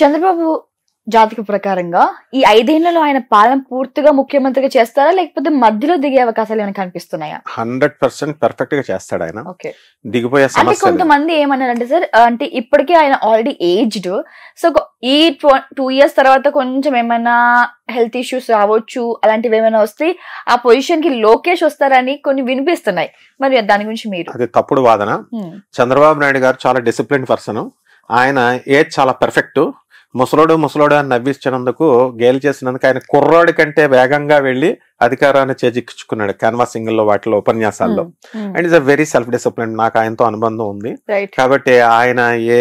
చంద్రబాబు జాతక ప్రకారంగా ఈ ఐదేళ్లలో ఆయన పాలన పూర్తిగా ముఖ్యమంత్రిగా చేస్తారా లేకపోతే మధ్యలో దిగే అవకాశాలు ఏమైనా కనిపిస్తున్నాయా హండ్రెడ్ పర్సెంట్ పర్ఫెక్ట్ గా చేస్తాడు ఆయన దిగిపోయే అంటే కొంతమంది ఏమన్నారంటే సార్ అంటే ఇప్పటికే ఆయన ఆల్రెడీ ఏజ్డ్ సో ఈ టూ ఇయర్స్ తర్వాత కొంచెం ఏమైనా హెల్త్ ఇష్యూస్ రావచ్చు అలాంటివి ఏమైనా వస్తే ఆ పొజిషన్ కి లోకేష్ వస్తారని కొన్ని వినిపిస్తున్నాయి మరి దాని గురించి మీరు అది తప్పుడు వాదన చంద్రబాబు నాయుడు గారు చాలా డిసిప్లిన్ పర్సన్ ఆయన ఏజ్ చాలా పర్ఫెక్ట్ ముసలోడు ముసలోడు అని నవ్వించినందుకు గేలి చేసినందుకు ఆయన కుర్రాడి కంటే వేగంగా వెళ్ళి అధికారాన్ని చేజిక్కించుకున్నాడు లో వాటిలో ఉపన్యాసాల్లో and is a very self discipline నాకు ఆయనతో అనుబంధం ఉంది కాబట్టి ఆయన ఏ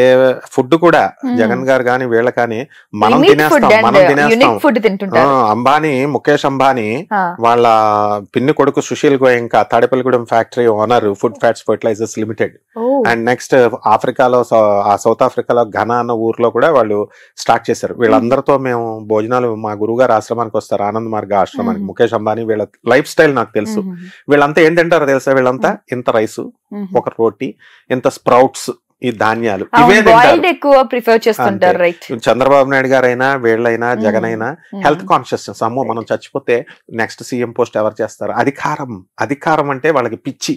ఫుడ్ కూడా జగన్ గారు కానీ వీళ్ళ కానీ మనం తినేస్తాం మనం uh, తినేస్తాం అంబానీ ముఖేష్ అంబానీ వాళ్ళ పిన్ని కొడుకు సుశీల్ ఇంకా Tadepalligudem factory owner food fats fertilizers limited and next ఆఫ్రికాలో ఆ సౌత్ ఆఫ్రికాలో ఘనా అన్న ఊర్లో కూడా వాళ్ళు స్టార్ట్ చేశారు వీళ్ళందరితో మేము భోజనాలు మా గురువు గారు ఆశ్రమానికి వస్తారు ఆనంద్ మార్గ ఆశ్రమానికి ముఖేష్ అంబానీ అంబానీ వీళ్ళ లైఫ్ స్టైల్ నాకు తెలుసు వీళ్ళంతా ఏం తింటారో తెలుసా వీళ్ళంతా ఇంత రైస్ ఒక రోటీ ఇంత స్ప్రౌట్స్ ఈ ధాన్యాలు ఎక్కువ ప్రిఫర్ చేస్తుంటారు రైట్ చంద్రబాబు నాయుడు గారైనా వీళ్ళైనా జగన్ అయినా హెల్త్ కాన్షియస్నెస్ అమ్మో మనం చచ్చిపోతే నెక్స్ట్ సీఎం పోస్ట్ ఎవరు చేస్తారు అధికారం అధికారం అంటే వాళ్ళకి పిచ్చి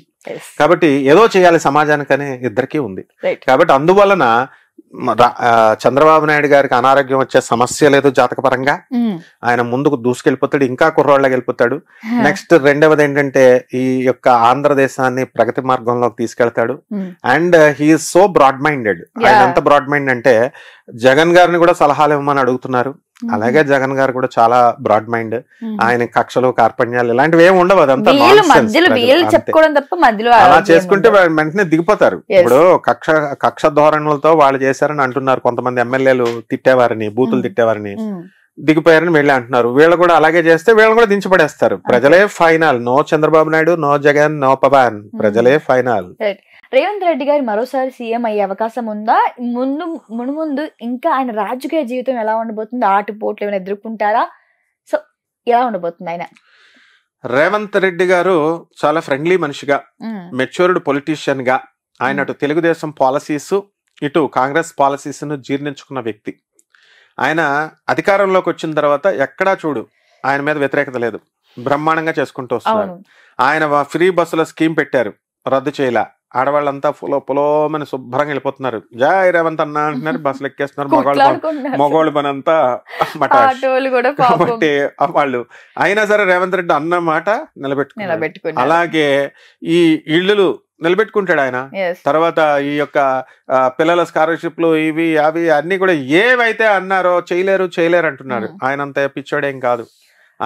కాబట్టి ఏదో చేయాలి సమాజానికనే ఇద్దరికీ ఉంది కాబట్టి అందువలన చంద్రబాబు నాయుడు గారికి అనారోగ్యం వచ్చే సమస్య లేదు జాతకపరంగా ఆయన ముందుకు దూసుకెళ్ళిపోతాడు ఇంకా కుర్రోళ్ళకి వెళ్ళిపోతాడు నెక్స్ట్ రెండవది ఏంటంటే ఈ యొక్క ఆంధ్రదేశాన్ని ప్రగతి మార్గంలోకి తీసుకెళ్తాడు and he is so broad minded ఆయన ఎంత బ్రాడ్ మైండ్ అంటే జగన్ గారిని కూడా సలహాలు ఇవ్వమని అడుగుతున్నారు అలాగే జగన్ గారు కూడా చాలా బ్రాడ్ మైండ్ ఆయన కక్షలు కార్పణ్యాలు ఇలాంటివి ఏమి ఉండవు అలా చేసుకుంటే వెంటనే దిగిపోతారు ఇప్పుడు కక్ష కక్ష ధోరణులతో వాళ్ళు చేశారని అంటున్నారు కొంతమంది ఎమ్మెల్యేలు తిట్టేవారని బూతులు తిట్టేవారని దిగిపోయారని వీళ్ళే అంటున్నారు వీళ్ళు కూడా అలాగే చేస్తే వీళ్ళని కూడా దించబడేస్తారు ప్రజలే final no Chandrababu Naidu no Jagan no Pawan ప్రజలే ఫైనల్ రేవంత్ రెడ్డి గారు మరోసారి సీఎం అయ్యే అవకాశం ఉందా ముందు మునుముందు ఇంకా ఆయన రాజకీయ జీవితం ఎలా ఉండబోతుంది పోట్లు ఏమైనా ఎదుర్కొంటారా సో ఎలా ఉండబోతుంది ఆయన రేవంత్ రెడ్డి గారు చాలా ఫ్రెండ్లీ మనిషిగా మెచ్యూర్డ్ పొలిటీషియన్ గా ఆయన అటు తెలుగుదేశం పాలసీస్ ఇటు కాంగ్రెస్ పాలసీస్ ను జీర్ణించుకున్న వ్యక్తి ఆయన అధికారంలోకి వచ్చిన తర్వాత ఎక్కడా చూడు ఆయన మీద వ్యతిరేకత లేదు బ్రహ్మాండంగా చేసుకుంటూ వస్తున్నారు ఆయన ఫ్రీ బస్సుల స్కీమ్ పెట్టారు రద్దు చేయలా ఆడవాళ్ళంతా పొలో పొలోమని శుభ్రంగా వెళ్ళిపోతున్నారు జాయ్ రేవంత్ అన్న అంటున్నారు బస్సులు ఎక్కేస్తున్నారు మగవాళ్ళు మగవాళ్ళు పని అంతా కాబట్టి వాళ్ళు అయినా సరే రేవంత్ రెడ్డి అన్న మాట నిలబెట్టుకున్నారు అలాగే ఈ ఇళ్ళు నిలబెట్టుకుంటాడు ఆయన తర్వాత ఈ యొక్క పిల్లల స్కాలర్షిప్లు ఇవి అవి అన్ని కూడా ఏవైతే అన్నారో చేయలేరు చేయలేరు అంటున్నారు hmm. ఆయనంత పిచ్చోడేం కాదు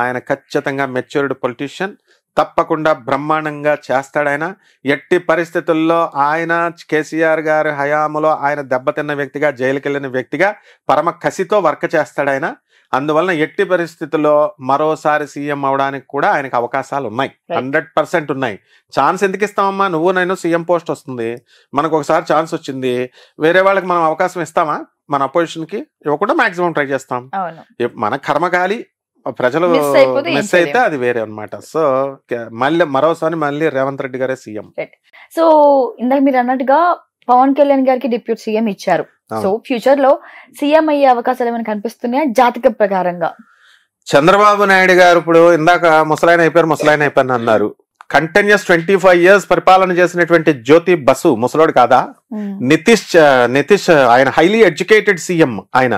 ఆయన ఖచ్చితంగా మెచ్యూర్డ్ పొలిటీషియన్ తప్పకుండా బ్రహ్మాండంగా చేస్తాడాయన ఎట్టి పరిస్థితుల్లో ఆయన కేసీఆర్ గారి హయాములో ఆయన దెబ్బతిన్న వ్యక్తిగా జైలుకి వెళ్ళిన వ్యక్తిగా పరమ కసితో వర్క్ చేస్తాడాయన అందువలన ఎట్టి పరిస్థితుల్లో మరోసారి సీఎం అవడానికి కూడా ఆయనకు అవకాశాలు ఉన్నాయి హండ్రెడ్ పర్సెంట్ ఉన్నాయి ఛాన్స్ ఎందుకు ఇస్తామమ్మా నువ్వు నేను సీఎం పోస్ట్ వస్తుంది మనకు ఒకసారి ఛాన్స్ వచ్చింది వేరే వాళ్ళకి మనం అవకాశం ఇస్తామా మన కి ఇవ్వకుండా మాక్సిమం ట్రై చేస్తాం మన కర్మకాలి ప్రజలు మిస్ అయితే అది వేరే అనమాట సో మళ్ళీ మరోసారి మళ్ళీ రేవంత్ రెడ్డి గారే సీఎం సో ఇందాక మీరు అన్నట్టుగా పవన్ కళ్యాణ్ గారికి డిప్యూటీ సీఎం ఇచ్చారు సో ఫ్యూచర్ లో సీఎం అయ్యే అవకాశాలు ఏమైనా కనిపిస్తున్నాయా జాతిక ప్రకారంగా చంద్రబాబు నాయుడు గారు ఇప్పుడు ఇందాక ముసలాయన అయిపోయారు ముసలాయన అయిపోయారు అన్నారు కంటిన్యూస్ ట్వంటీ ఫైవ్ ఇయర్స్ పరిపాలన చేసినటువంటి జ్యోతి బసు ముసలోడు కాదా hmm. నితీష్ నితీష్ ఆయన హైలీ ఎడ్యుకేటెడ్ సీఎం ఆయన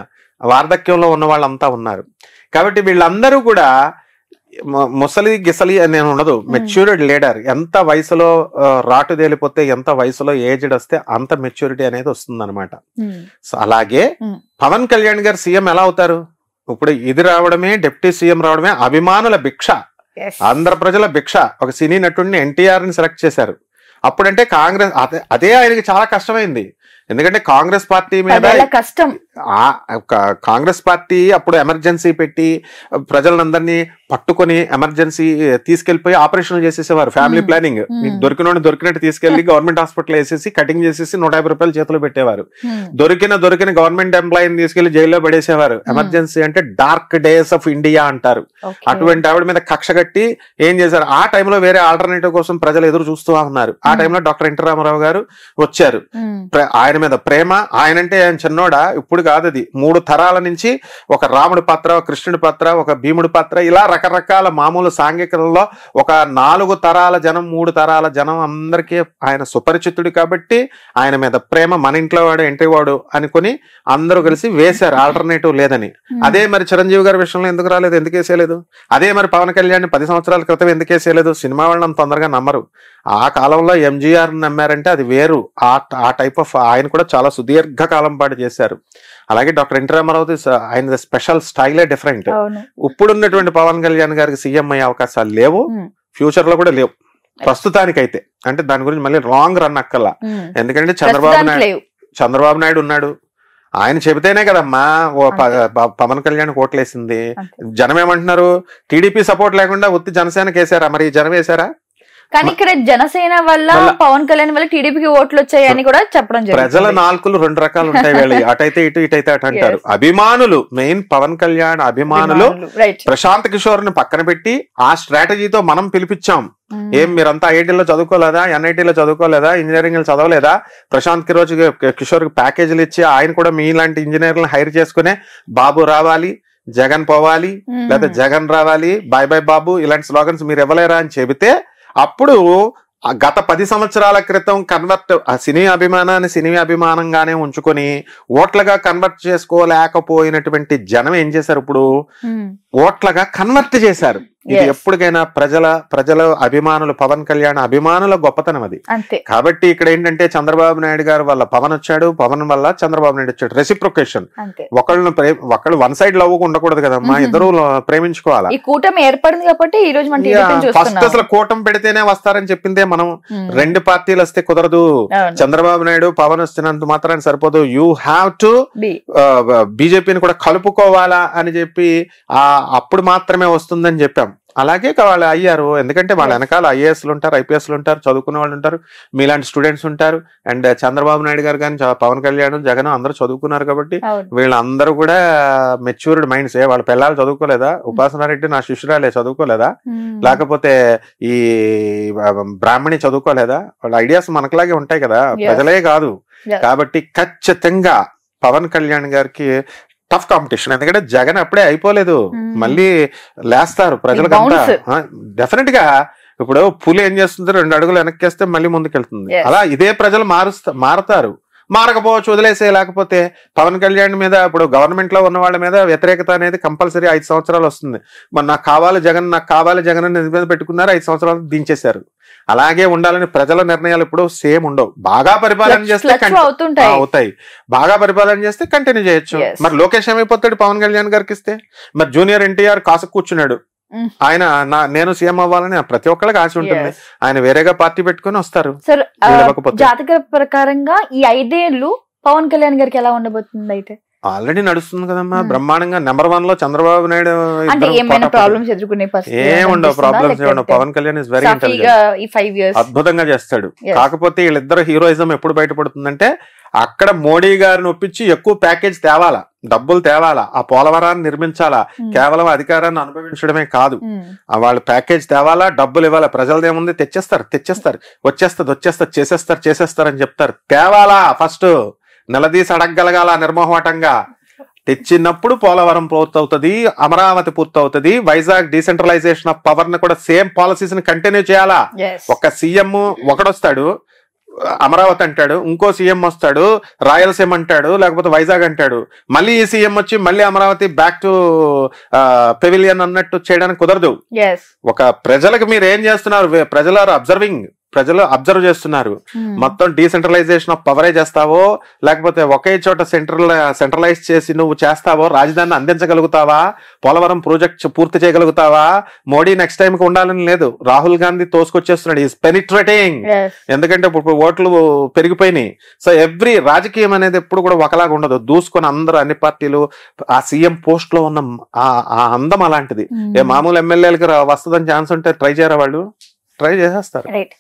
వార్ధక్యంలో ఉన్న వాళ్ళంతా ఉన్నారు కాబట్టి వీళ్ళందరూ కూడా ముసలి గిసలి అని ఉండదు మెచ్యూరిడ్ లీడర్ ఎంత వయసులో రాటు తేలిపోతే ఎంత వయసులో ఏజ్డ్ వస్తే అంత మెచ్యూరిటీ అనేది వస్తుందన్నమాట అనమాట అలాగే పవన్ కళ్యాణ్ గారు సీఎం ఎలా అవుతారు ఇప్పుడు ఇది రావడమే డిప్యూటీ సీఎం రావడమే అభిమానుల భిక్ష ఆంధ్ర ప్రజల భిక్ష ఒక సినీ నటుడిని ఎన్టీఆర్ ని సెలెక్ట్ చేశారు అప్పుడంటే కాంగ్రెస్ అదే ఆయనకి చాలా కష్టమైంది ఎందుకంటే కాంగ్రెస్ పార్టీ మీద కష్టం కాంగ్రెస్ పార్టీ అప్పుడు ఎమర్జెన్సీ పెట్టి ప్రజలందరినీ పట్టుకొని ఎమర్జెన్సీ తీసుకెళ్లిపోయి ఆపరేషన్ చేసేసేవారు ఫ్యామిలీ ప్లానింగ్ దొరికిన దొరికినట్టు తీసుకెళ్లి గవర్నమెంట్ హాస్పిటల్ వేసేసి కటింగ్ చేసేసి నూట రూపాయలు చేతిలో పెట్టేవారు దొరికిన దొరికిన గవర్నమెంట్ ఎంప్లాయీని తీసుకెళ్లి జైల్లో పడేసేవారు ఎమర్జెన్సీ అంటే డార్క్ డేస్ ఆఫ్ ఇండియా అంటారు అటువంటి ఆవిడ మీద కక్ష కట్టి ఏం చేశారు ఆ టైంలో వేరే ఆల్టర్నేటివ్ కోసం ప్రజలు ఎదురు చూస్తూ ఉన్నారు ఆ టైంలో డాక్టర్ ఎన్టీ రామారావు గారు వచ్చారు ఆయన ఆయన మీద ప్రేమ ఆయనంటే ఆయన చిన్నోడా ఇప్పుడు కాదు అది మూడు తరాల నుంచి ఒక రాముడి పాత్ర ఒక కృష్ణుడి పాత్ర ఒక భీముడి పాత్ర ఇలా రకరకాల మామూలు సాంఘికలలో ఒక నాలుగు తరాల జనం మూడు తరాల జనం అందరికీ ఆయన సుపరిచితుడు కాబట్టి ఆయన మీద ప్రేమ మన ఇంట్లో వాడు ఎంట్రీ వాడు అనుకుని అందరూ కలిసి వేశారు ఆల్టర్నేటివ్ లేదని hmm. అదే మరి చిరంజీవి గారి విషయంలో ఎందుకు రాలేదు ఎందుకు వేసేయలేదు అదే మరి పవన్ కళ్యాణ్ పది సంవత్సరాల క్రితం ఎందుకు వేసేయలేదు సినిమా వాళ్ళని తొందరగా నమ్మరు ఆ కాలంలో ఎంజీఆర్ నమ్మారంటే అది వేరు ఆ టైప్ ఆఫ్ ఆయన ఆయన కూడా చాలా సుదీర్ఘకాలం పాటు చేశారు అలాగే డాక్టర్ ఎన్టీ రామారావు ఆయన స్పెషల్ స్టైలే డిఫరెంట్ ఇప్పుడున్నటువంటి పవన్ కళ్యాణ్ గారికి సీఎం అయ్యే అవకాశాలు లేవు ఫ్యూచర్ లో కూడా లేవు ప్రస్తుతానికైతే అంటే దాని గురించి మళ్ళీ రాంగ్ రన్ అక్కల్లా ఎందుకంటే చంద్రబాబు నాయుడు చంద్రబాబు నాయుడు ఉన్నాడు ఆయన చెబితేనే కదమ్మా ఓ పవన్ కళ్యాణ్ కోట్లేసింది జనం ఏమంటున్నారు టీడీపీ సపోర్ట్ లేకుండా ఉత్తి జనసేన కేసారా మరి జనం వేసారా కానీ ఇక్కడ జనసేన వల్ల పవన్ కళ్యాణ్ వల్ల టీడీపీకి ఓట్లు వచ్చాయని కూడా చెప్పడం ప్రజల నాలుగు రెండు రకాలు ఉంటాయి అటైతే ఇటు ఇటైతే అటు అంటారు అభిమానులు మెయిన్ పవన్ కళ్యాణ్ అభిమానులు ప్రశాంత్ కిషోర్ ని పక్కన పెట్టి ఆ స్ట్రాటజీతో మనం పిలిపించాం hmm. ఏం మీరంతా ఐఐటీలో చదువుకోలేదా ఎన్ఐటీలో చదువుకోలేదా ఇంజనీరింగ్ చదవలేదా ప్రశాంత్ కిరోజ్ కిషోర్ ప్యాకేజీలు ఇచ్చి ఆయన కూడా మీ లాంటి ఇంజనీర్లను హైర్ చేసుకునే బాబు రావాలి జగన్ పోవాలి hmm. లేదా జగన్ రావాలి బాయ్ బాయ్ బాబు ఇలాంటి స్లోగన్స్ మీరు ఇవ్వలేరా అని చెబితే అప్పుడు గత పది సంవత్సరాల క్రితం కన్వర్ట్ సినీ అభిమానాన్ని సినీ అభిమానంగానే ఉంచుకొని ఓట్లుగా కన్వర్ట్ చేసుకోలేకపోయినటువంటి జనం ఏం చేశారు ఇప్పుడు ఓట్లగా కన్వర్ట్ చేశారు ఇది ఎప్పటికైనా ప్రజల ప్రజల అభిమానులు పవన్ కళ్యాణ్ అభిమానుల గొప్పతనం అది కాబట్టి ఇక్కడ ఏంటంటే చంద్రబాబు నాయుడు గారు వల్ల పవన్ వచ్చాడు పవన్ వల్ల చంద్రబాబు నాయుడు వచ్చాడు రెసిప్రొకేషన్ ఒకళ్ళు ఒకళ్ళు వన్ సైడ్ లవ్ ఉండకూడదు కదా మా ఇద్దరు ప్రేమించుకోవాలి ఈ కూటమి ఏర్పడింది కాబట్టి ఈ రోజు ఫస్ట్ అసలు కూటమి పెడితేనే వస్తారని చెప్పిందే మనం రెండు పార్టీలు వస్తే కుదరదు చంద్రబాబు నాయుడు పవన్ వస్తున్నంత మాత్రాన్ని సరిపోదు యూ హ్యావ్ టు బీజేపీని కూడా కలుపుకోవాలా అని చెప్పి ఆ అప్పుడు మాత్రమే వస్తుందని చెప్పాం అలాగే వాళ్ళు అయ్యారు ఎందుకంటే వాళ్ళ వెనకాల ఐఏఎస్లు ఉంటారు ఐపీఎస్లు ఉంటారు చదువుకునే వాళ్ళు ఉంటారు మీలాంటి స్టూడెంట్స్ ఉంటారు అండ్ చంద్రబాబు నాయుడు గారు కానీ పవన్ కళ్యాణ్ జగన్ అందరూ చదువుకున్నారు కాబట్టి వీళ్ళందరూ కూడా మెచ్యూర్డ్ మైండ్స్ వాళ్ళ పిల్లలు చదువుకోలేదా hmm. ఉపాసనారెడ్డి నా శిష్యురాలే చదువుకోలేదా hmm. లేకపోతే ఈ బ్రాహ్మణి చదువుకోలేదా వాళ్ళ ఐడియాస్ మనకులాగే ఉంటాయి కదా ప్రజలే కాదు కాబట్టి ఖచ్చితంగా పవన్ కళ్యాణ్ గారికి టఫ్ కాంపిటీషన్ ఎందుకంటే జగన్ అప్పుడే అయిపోలేదు మళ్ళీ లేస్తారు ప్రజలకంతా డెఫినెట్ గా ఇప్పుడు పులి ఏం చేస్తుంది రెండు అడుగులు వెనక్కి వేస్తే మళ్ళీ ముందుకెళ్తుంది అలా ఇదే ప్రజలు మారుస్తా మారతారు మారకపోవచ్చు వదిలేసే లేకపోతే పవన్ కళ్యాణ్ మీద ఇప్పుడు గవర్నమెంట్లో ఉన్న వాళ్ళ మీద వ్యతిరేకత అనేది కంపల్సరీ ఐదు సంవత్సరాలు వస్తుంది మరి నాకు కావాలి జగన్ నాకు కావాలి జగన్ అని మీద పెట్టుకున్నారు ఐదు సంవత్సరాలు దించేశారు అలాగే ఉండాలని ప్రజల నిర్ణయాలు ఇప్పుడు సేమ్ ఉండవు బాగా పరిపాలన చేస్తే అవుతాయి బాగా పరిపాలన చేస్తే కంటిన్యూ చేయొచ్చు మరి లోకేష్ ఏమైపోతాడు పవన్ కళ్యాణ్ గారికి ఇస్తే మరి జూనియర్ ఎన్టీఆర్ కాసు కూర్చున్నాడు ఆయన నా నేను సీఎం అవ్వాలని ప్రతి ఒక్కళ్ళకి ఆశ ఉంటుంది ఆయన వేరేగా పార్టీ పెట్టుకుని వస్తారు జాతక ప్రకారంగా ఈ ఐదేళ్లు పవన్ కళ్యాణ్ గారికి ఎలా ఉండబోతుంది అయితే ఆల్రెడీ నడుస్తుంది కదమ్మా hmm. బ్రహ్మాండంగా నెంబర్ వన్ లో చంద్రబాబు నాయుడు ఏముండవు problems Pawan Kalyan is very intelligent అద్భుతంగా చేస్తాడు కాకపోతే వీళ్ళిద్దరు హీరోయిజం ఎప్పుడు బయటపడుతుందంటే అక్కడ మోడీ గారిని ఒప్పించి ఎక్కువ ప్యాకేజ్ తేవాలా డబ్బులు తేవాలా ఆ పోలవరాన్ని నిర్మించాలా కేవలం అధికారాన్ని అనుభవించడమే కాదు వాళ్ళ ప్యాకేజ్ తేవాలా డబ్బులు ఇవ్వాలా ప్రజలది ఏముంది తెచ్చేస్తారు తెచ్చేస్తారు వచ్చేస్తుంది వచ్చేస్తారు చేసేస్తారు చేసేస్తారు అని చెప్తారు తేవాలా ఫస్ట్ నిలదీసి అడగగలగాల నిర్మోహటంగా తెచ్చినప్పుడు పోలవరం పూర్తవుతుంది అమరావతి పూర్తవుతుంది వైజాగ్ డీసెంట్రలైజేషన్ ఆఫ్ పవర్ ని కూడా సేమ్ పాలసీస్ ని కంటిన్యూ చేయాలా ఒక సీఎం ఒకడొస్తాడు అమరావతి అంటాడు ఇంకో సీఎం వస్తాడు రాయలసీమ అంటాడు లేకపోతే వైజాగ్ అంటాడు మళ్ళీ ఈ సీఎం వచ్చి మళ్ళీ అమరావతి బ్యాక్ టు పెవిలియన్ అన్నట్టు చేయడానికి కుదరదు ఒక ప్రజలకు మీరు ఏం చేస్తున్నారు ప్రజలు ఆర్ అబ్జర్వింగ్ ప్రజలు అబ్జర్వ్ చేస్తున్నారు hmm. మొత్తం డీసెంట్రలైజేషన్ ఆఫ్ పవరే చేస్తావో లేకపోతే ఒకే చోట సెంట్రల్ సెంట్రలైజ్ చేసి నువ్వు చేస్తావో రాజధాని అందించగలుగుతావా పోలవరం ప్రాజెక్ట్ పూర్తి చేయగలుగుతావా మోడీ నెక్స్ట్ టైంకి ఉండాలని లేదు రాహుల్ గాంధీ తోసుకొచ్చేస్తున్నాడు ఈస్ పెనిట్రేటింగ్ ఎందుకంటే ఇప్పుడు ఓట్లు పెరిగిపోయినాయి సో ఎవ్రీ రాజకీయం అనేది ఎప్పుడు కూడా ఒకలాగా ఉండదు దూసుకొని అందరూ అన్ని పార్టీలు ఆ సీఎం పోస్ట్ లో ఉన్న ఆ అందం అలాంటిది hmm. ఏ మామూలు ఎమ్మెల్యేలకు వస్తుందని ఛాన్స్ ఉంటే ట్రై చేయరా వాళ్ళు ట్రై చేసేస్తారు